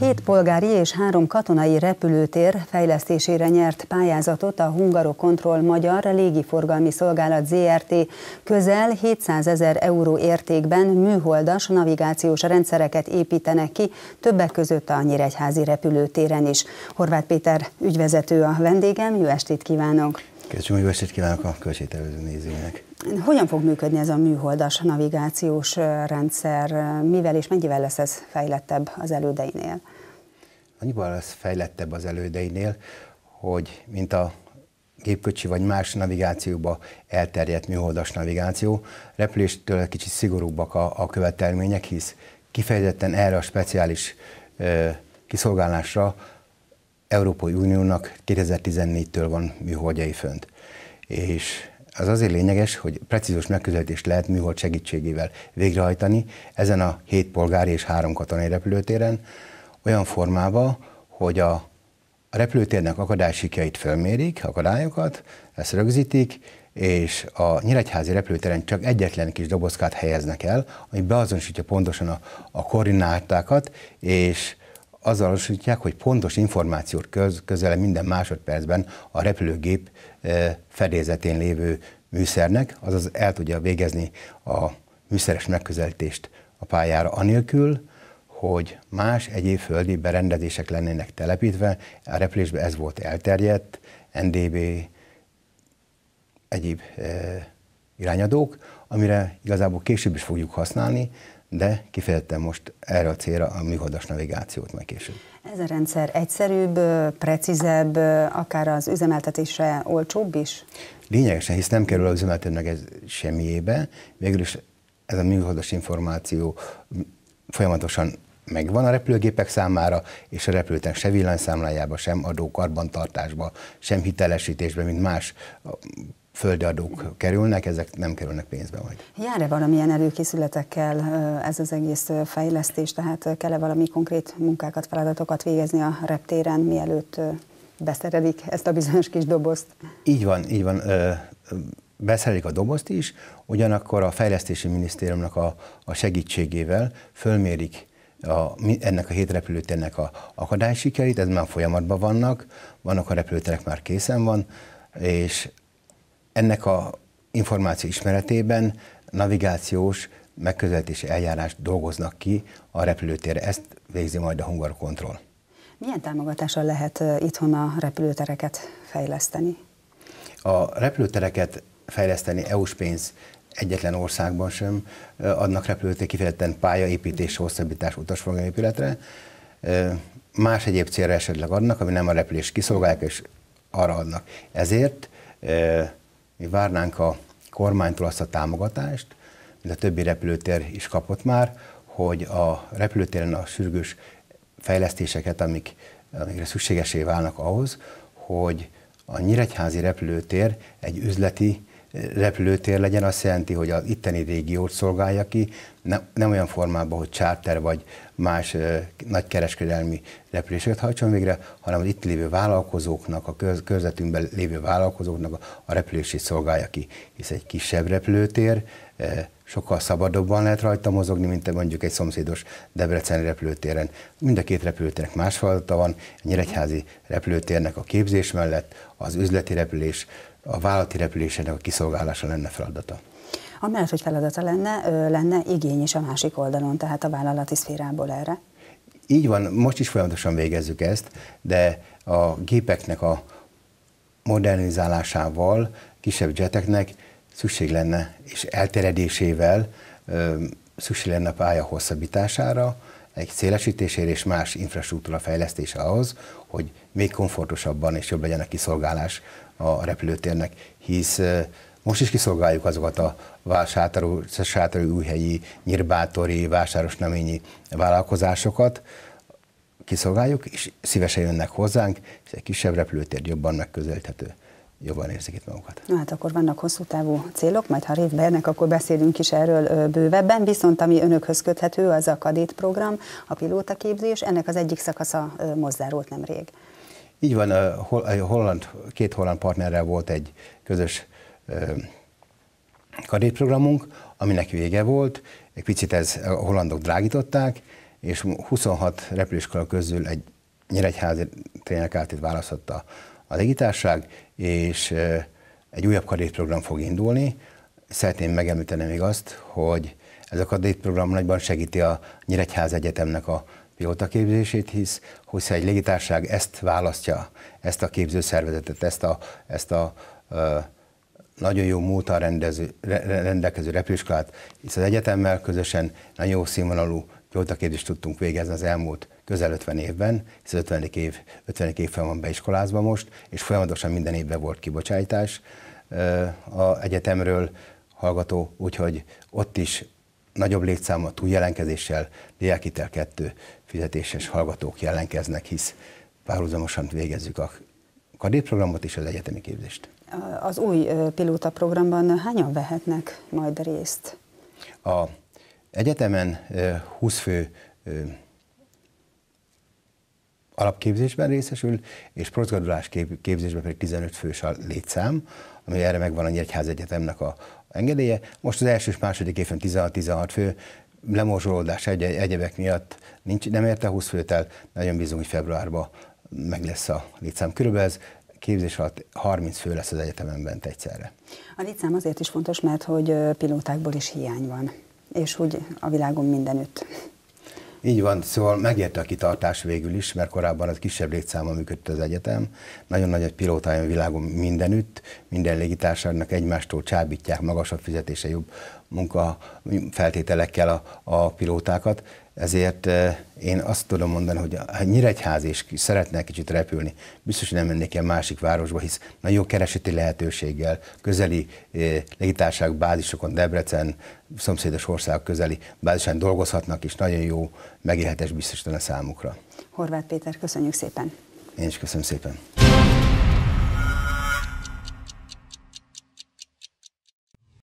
Hét polgári és három katonai repülőtér fejlesztésére nyert pályázatot a control Magyar Légiforgalmi Szolgálat ZRT közel 700 ezer euró értékben műholdas navigációs rendszereket építenek ki, többek között a Nyíregyházi repülőtéren is. Horváth Péter ügyvezető a vendégem, jó estét kívánok! Köszönöm, jó estét kívánok a költségtervező nézőnek! Hogyan fog működni ez a műholdas navigációs rendszer? Mivel és mennyivel lesz ez fejlettebb az elődeinél? Annyival lesz fejlettebb az elődeinél, hogy mint a gépkocsi vagy más navigációba elterjedt műholdas navigáció. Repüléstől kicsit szigorúbbak a, a követelmények, hisz kifejezetten erre a speciális ö, kiszolgálásra Európai Uniónak 2014-től van műholdjai fönt. És az azért lényeges, hogy precízus megközelítést lehet műhold segítségével végrehajtani ezen a hét polgári és három katonai repülőtéren olyan formában, hogy a, a repülőtérnek akadálysikjait fölmérik, akadályokat, ezt rögzítik, és a Nyíregyházi repülőteren csak egyetlen kis dobozkát helyeznek el, ami beazonosítja pontosan a, a koordinátákat, és azzal azonosítják, hogy pontos információt köz, közele minden másodpercben a repülőgép e, fedélzetén lévő műszernek, azaz el tudja végezni a műszeres megközelítést a pályára anélkül, hogy más egyéb földi berendezések lennének telepítve. A repülésben ez volt elterjedt, NDB, egyéb e, irányadók, amire igazából később is fogjuk használni, de kifejezetten most erre a célra a műholdas navigációt majd később. Ez a rendszer egyszerűbb, precízebb, akár az üzemeltetése olcsóbb is? Lényegesen, hisz nem kerül az üzemeltetőnek ez semmiébe, végül is ez a műholdas információ folyamatosan megvan a repülőgépek számára, és a repülőtek se villanyszámlájába, sem karbantartásba, sem hitelesítésbe, mint más földadók kerülnek, ezek nem kerülnek pénzbe majd. Jár-e valamilyen előkészületekkel ez az egész fejlesztés, tehát kell-e valami konkrét munkákat, feladatokat végezni a reptéren, mielőtt beszeredik ezt a bizonyos kis dobozt? Így van, így van. Beszerelik a dobozt is, ugyanakkor a fejlesztési minisztériumnak a, a segítségével fölmérik a, ennek a hét repülőtérnek a akadálysikerét, ez már folyamatban vannak, vannak a repülőterek már készen van, és ennek a információ ismeretében navigációs megközelítési eljárást dolgoznak ki a repülőtérre. Ezt végzi majd a Hungar Control. Milyen támogatással lehet itthon a repülőtereket fejleszteni? A repülőtereket fejleszteni EU-s pénz egyetlen országban sem adnak repülőtér kifejezetten pályaépítés, hosszabbítás, utasforgalmi épületre. Más egyéb célra esetleg adnak, ami nem a repülés kiszolgálják, és arra adnak. Ezért mi várnánk a kormánytól azt a támogatást, mint a többi repülőtér is kapott már, hogy a repülőtéren a sürgős fejlesztéseket, amik, amikre szükségesé válnak ahhoz, hogy a Nyíregyházi repülőtér egy üzleti eh, repülőtér legyen, azt jelenti, hogy az itteni régiót szolgálja ki, ne, nem olyan formában, hogy charter vagy más nagy kereskedelmi repüléseket hajtson végre, hanem az itt lévő vállalkozóknak, a köz, körzetünkben lévő vállalkozóknak a repülését szolgálja ki, hisz egy kisebb repülőtér, sokkal szabadabban lehet rajta mozogni, mint mondjuk egy szomszédos Debreceni repülőtéren. Mind a két repülőtérnek más feladata van, a Nyíregyházi repülőtérnek a képzés mellett az üzleti repülés, a vállalati repülésének a kiszolgálása lenne feladata. A másik feladata lenne, lenne igény is a másik oldalon, tehát a vállalati szférából erre. Így van, most is folyamatosan végezzük ezt, de a gépeknek a modernizálásával, kisebb jeteknek szükség lenne, és elteredésével szükség lenne a pálya hosszabbítására, egy szélesítésére és más infrastruktúra fejlesztése ahhoz, hogy még komfortosabban és jobb legyen a kiszolgálás a repülőtérnek, hisz most is kiszolgáljuk azokat a sátorú, újhelyi, nyírbátori, neményi vállalkozásokat, kiszolgáljuk, és szívesen jönnek hozzánk, és egy kisebb repülőtér jobban megközelíthető jobban érzik itt magukat. Na hát akkor vannak hosszú távú célok, majd ha révbe érnek, akkor beszélünk is erről bővebben. Viszont ami önökhöz köthető, az a kadét program, a pilótaképzés, ennek az egyik szakasza mozzárult nemrég. Így van, a holland, két holland partnerrel volt egy közös Kadétprogramunk, aminek vége volt, egy picit ez a hollandok drágították, és 26 repüléskola közül egy nyíregyházi itt választotta a légitárság, és egy újabb kadétprogram fog indulni. Szeretném megemlíteni még azt, hogy ez a kadétprogram nagyban segíti a Nyíregyház Egyetemnek a képzését, hisz, hogyha egy légitárság ezt választja, ezt a képzőszervezetet, ezt a, ezt a, a nagyon jó múltal rendező, rendelkező repülőskolát, hisz az egyetemmel közösen nagyon jó színvonalú pilótaképzést tudtunk végezni az elmúlt közel 50 évben, hisz 50. év, 50. fel van beiskolázva most, és folyamatosan minden évben volt kibocsátás a egyetemről hallgató, úgyhogy ott is nagyobb létszáma túljelenkezéssel, diákitel kettő fizetéses hallgatók jelenkeznek, hisz párhuzamosan végezzük a kadétprogramot és az egyetemi képzést. Az új pilóta programban hányan vehetnek majd részt? A egyetemen 20 fő alapképzésben részesül, és proszgadulás képzésben pedig 15 fős a létszám, ami erre megvan a Nyíregyház Egyetemnek a engedélye. Most az első és második évben 16-16 fő, lemorzsolódás egy, egyebek miatt nincs, nem érte 20 főt el, nagyon bízunk, hogy februárban meg lesz a létszám. Körülbelül ez képzés alatt 30 fő lesz az egyetemen bent egyszerre. A létszám azért is fontos, mert hogy pilótákból is hiány van, és úgy a világon mindenütt. Így van, szóval megérte a kitartás végül is, mert korábban az kisebb létszámmal működött az egyetem. Nagyon nagy egy pilótája a világon mindenütt, minden légitársaságnak egymástól csábítják magasabb fizetése, jobb munkafeltételekkel a, a pilótákat. Ezért eh, én azt tudom mondani, hogy ha Nyíregyház is szeretne kicsit repülni, biztos, hogy nem mennék el másik városba, hisz nagyon kereseti lehetőséggel, közeli eh, légitársaság bázisokon, Debrecen, szomszédos ország közeli bázisán dolgozhatnak, és nagyon jó megélhetés a számukra. Horváth Péter, köszönjük szépen! Én is köszönöm szépen!